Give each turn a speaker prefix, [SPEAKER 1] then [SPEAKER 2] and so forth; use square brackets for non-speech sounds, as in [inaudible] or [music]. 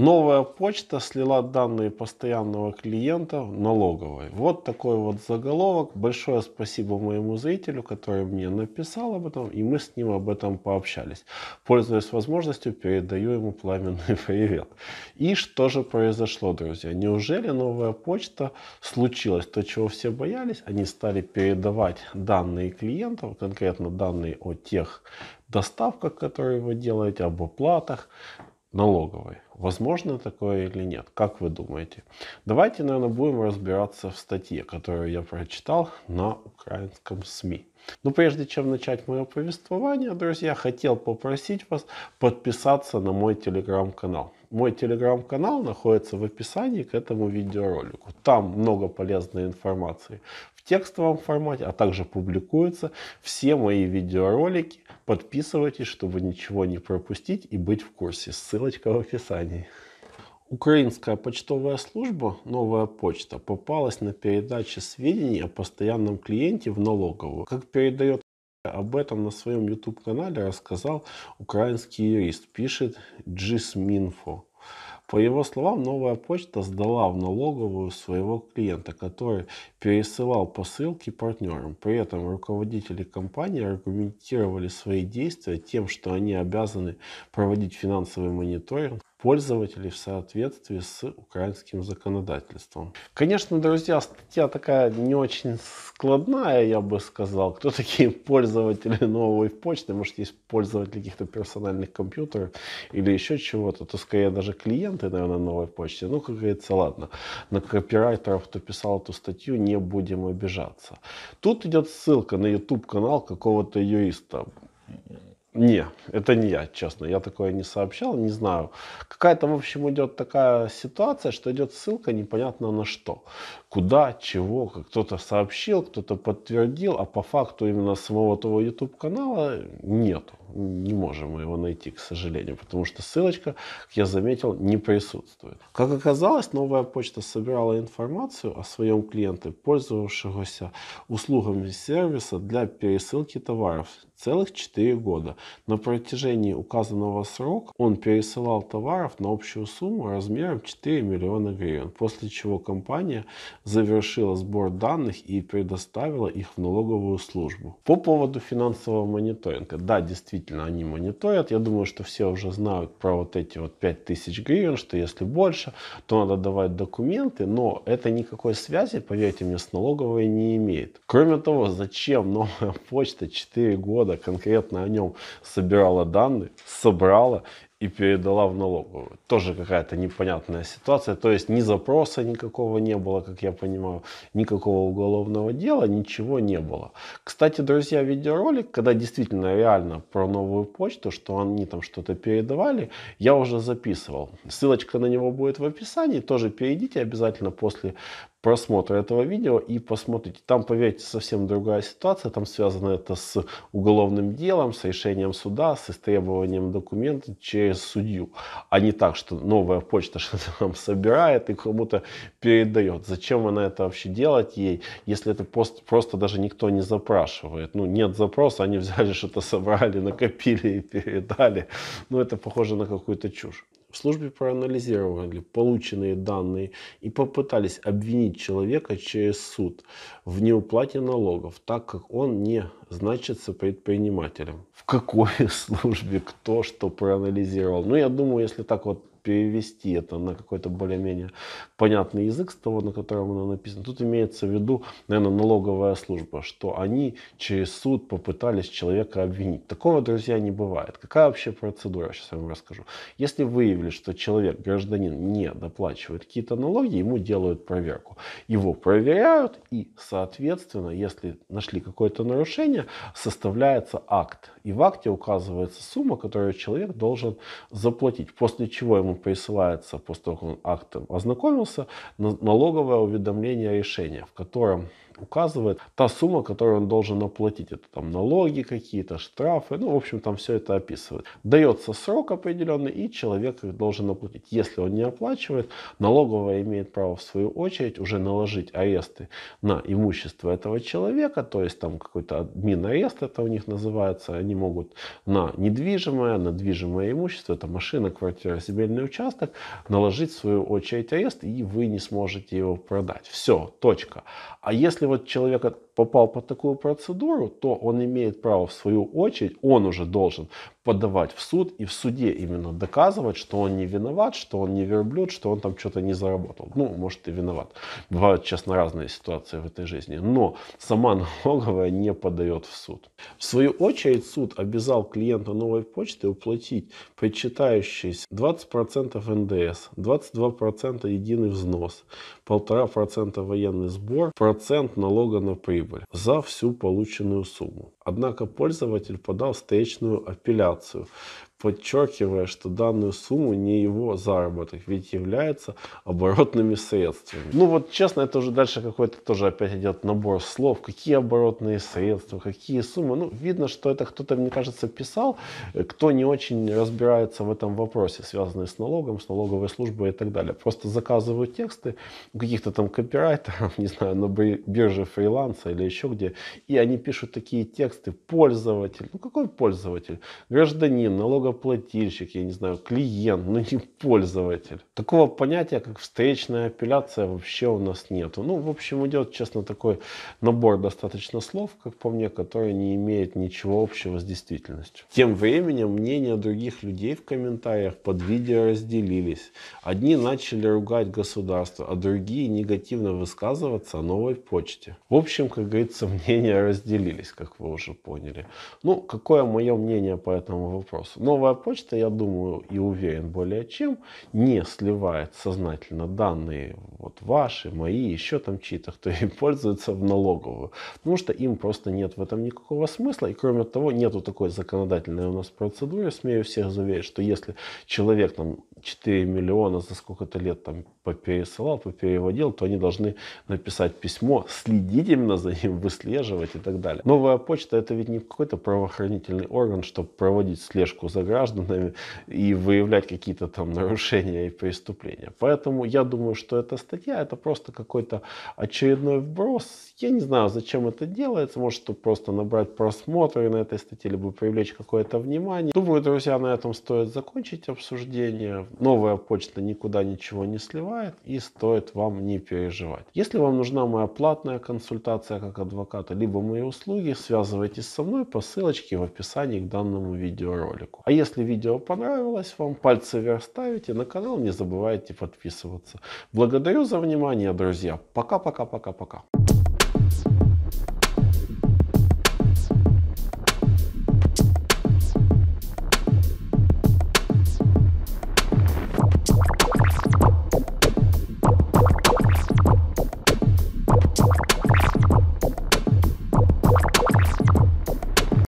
[SPEAKER 1] Новая почта слила данные постоянного клиента налоговой. Вот такой вот заголовок. Большое спасибо моему зрителю, который мне написал об этом, и мы с ним об этом пообщались. Пользуясь возможностью, передаю ему пламенный [laughs] привет. И что же произошло, друзья? Неужели новая почта случилась? То, чего все боялись, они стали передавать данные клиентов, конкретно данные о тех доставках, которые вы делаете, об оплатах, налоговой. Возможно такое или нет? Как вы думаете? Давайте, наверное, будем разбираться в статье, которую я прочитал на украинском СМИ. Но прежде чем начать мое повествование, друзья, хотел попросить вас подписаться на мой телеграм-канал. Мой телеграм-канал находится в описании к этому видеоролику. Там много полезной информации текстовом формате, а также публикуются все мои видеоролики. Подписывайтесь, чтобы ничего не пропустить и быть в курсе. Ссылочка в описании. Украинская почтовая служба «Новая почта» попалась на передаче сведений о постоянном клиенте в налоговую. Как передает об этом на своем YouTube-канале рассказал украинский юрист, пишет Джисминфо. По его словам, новая почта сдала в налоговую своего клиента, который пересылал посылки партнерам. При этом руководители компании аргументировали свои действия тем, что они обязаны проводить финансовый мониторинг пользователей в соответствии с украинским законодательством. Конечно, друзья, статья такая не очень складная, я бы сказал. Кто такие [laughs] пользователи новой почты? Может, есть пользователи каких-то персональных компьютеров или еще чего-то. То скорее даже клиенты, наверное, новой почты. Ну, как говорится, ладно. На копирайтеров, кто писал эту статью, не будем обижаться. Тут идет ссылка на YouTube-канал какого-то юриста не, это не я, честно. Я такое не сообщал, не знаю. Какая-то, в общем, идет такая ситуация, что идет ссылка непонятно на что. Куда, чего, кто-то сообщил, кто-то подтвердил, а по факту именно самого того YouTube-канала нету. Не можем его найти, к сожалению, потому что ссылочка, как я заметил, не присутствует. Как оказалось, новая почта собирала информацию о своем клиенте, пользовавшегося услугами сервиса для пересылки товаров целых 4 года. На протяжении указанного срока он пересылал товаров на общую сумму размером 4 миллиона гривен, после чего компания завершила сбор данных и предоставила их в налоговую службу. По поводу финансового мониторинга. Да, действительно, они мониторят. Я думаю, что все уже знают про вот эти вот 5000 гривен, что если больше, то надо давать документы, но это никакой связи, поверьте мне, с налоговой не имеет. Кроме того, зачем новая [laughs] почта 4 года года конкретно о нем собирала данные, собрала и передала в налоговую. Тоже какая-то непонятная ситуация. То есть ни запроса никакого не было, как я понимаю, никакого уголовного дела, ничего не было. Кстати, друзья, видеоролик, когда действительно реально про новую почту, что они там что-то передавали, я уже записывал. Ссылочка на него будет в описании. Тоже перейдите обязательно после просмотра этого видео и посмотрите. Там, поверьте, совсем другая ситуация. Там связано это с уголовным делом, с решением суда, с истребованием документов через судью. А не так, что новая почта [laughs] что-то там собирает и кому-то передает. Зачем она это вообще делать ей, если это просто, просто даже никто не запрашивает. Ну, нет запроса, они [laughs] взяли что-то, собрали, накопили и передали. Ну, это похоже на какую-то чушь в службе проанализировали полученные данные и попытались обвинить человека через суд в неуплате налогов, так как он не значится предпринимателем. В какой [laughs] службе кто что проанализировал? Ну, я думаю, если так вот перевести это на какой-то более-менее понятный язык с того, на котором оно написано. Тут имеется в виду, наверное, налоговая служба, что они через суд попытались человека обвинить. Такого, друзья, не бывает. Какая вообще процедура, сейчас я вам расскажу. Если выявили, что человек, гражданин, не доплачивает какие-то налоги, ему делают проверку. Его проверяют и, соответственно, если нашли какое-то нарушение, составляется акт. И в акте указывается сумма, которую человек должен заплатить, после чего ему которому присылается после того, как он актом ознакомился, налоговое уведомление о решении, в котором указывает та сумма, которую он должен оплатить. Это там налоги какие-то, штрафы, ну, в общем, там все это описывает. Дается срок определенный, и человек их должен оплатить. Если он не оплачивает, налоговая имеет право, в свою очередь, уже наложить аресты на имущество этого человека, то есть там какой-то админ арест это у них называется, они могут на недвижимое, на движимое имущество, это машина, квартира, земельный участок, наложить в свою очередь арест, и вы не сможете его продать. Все, точка. А если вот человек попал под такую процедуру, то он имеет право в свою очередь, он уже должен подавать в суд и в суде именно доказывать, что он не виноват, что он не верблюд, что он там что-то не заработал. Ну, может и виноват. Бывают, честно, разные ситуации в этой жизни. Но сама [laughs] налоговая не подает в суд. В свою очередь суд обязал клиента новой почты уплатить причитающиеся 20% НДС, 22% единый взнос, 1,5% военный сбор, процент налога на прибыль за всю полученную сумму. Однако пользователь подал встречную апелляцию So. подчеркивая, что данную сумму не его заработок, ведь является оборотными средствами. Ну вот честно, это уже дальше какой-то тоже опять идет набор слов, какие оборотные средства, какие суммы. Ну видно, что это кто-то, мне кажется, писал, э, кто не очень разбирается в этом вопросе, связанный с налогом, с налоговой службой и так далее. Просто заказывают тексты у каких-то там копирайтеров, [laughs] не знаю, на бирже фриланса или еще где, и они пишут такие тексты, пользователь, ну какой пользователь, гражданин, налоговый налогоплательщик, я не знаю, клиент, но ну, [laughs] не пользователь. Такого понятия, как встречная апелляция, вообще у нас нету. Ну, в общем, идет, честно, такой набор достаточно слов, как по мне, которые не имеют ничего общего с действительностью. Тем временем мнения других людей в комментариях под видео разделились. Одни начали ругать государство, а другие негативно высказываться о новой почте. В общем, как говорится, [laughs] мнения разделились, как вы уже поняли. Ну, какое мое мнение по этому вопросу? Но ну, новая почта, я думаю и уверен более чем, не сливает сознательно данные вот ваши, мои, еще там чьи-то, кто им [laughs] пользуется в налоговую. Потому что им просто нет в этом никакого смысла. И кроме того, нету такой законодательной у нас процедуры. Смею всех заверить, что если человек там 4 миллиона за сколько-то лет там попересылал, попереводил, то они должны написать письмо, следить именно за ним, выслеживать и так далее. Новая почта это ведь не какой-то правоохранительный орган, чтобы проводить слежку за гражданами и выявлять какие-то там нарушения и преступления. Поэтому я думаю, что эта статья это просто какой-то очередной вброс. Я не знаю, зачем это делается. Может, чтобы просто набрать просмотры на этой статье, либо привлечь какое-то внимание. Думаю, друзья, на этом стоит закончить обсуждение. Новая почта никуда ничего не сливает бывает, и стоит вам не переживать. Если вам нужна моя платная консультация как адвоката, либо мои услуги, связывайтесь со мной по ссылочке в описании к данному видеоролику. А если видео понравилось вам, пальцы вверх ставите, на канал не забывайте подписываться. Благодарю за внимание, друзья. Пока-пока-пока-пока.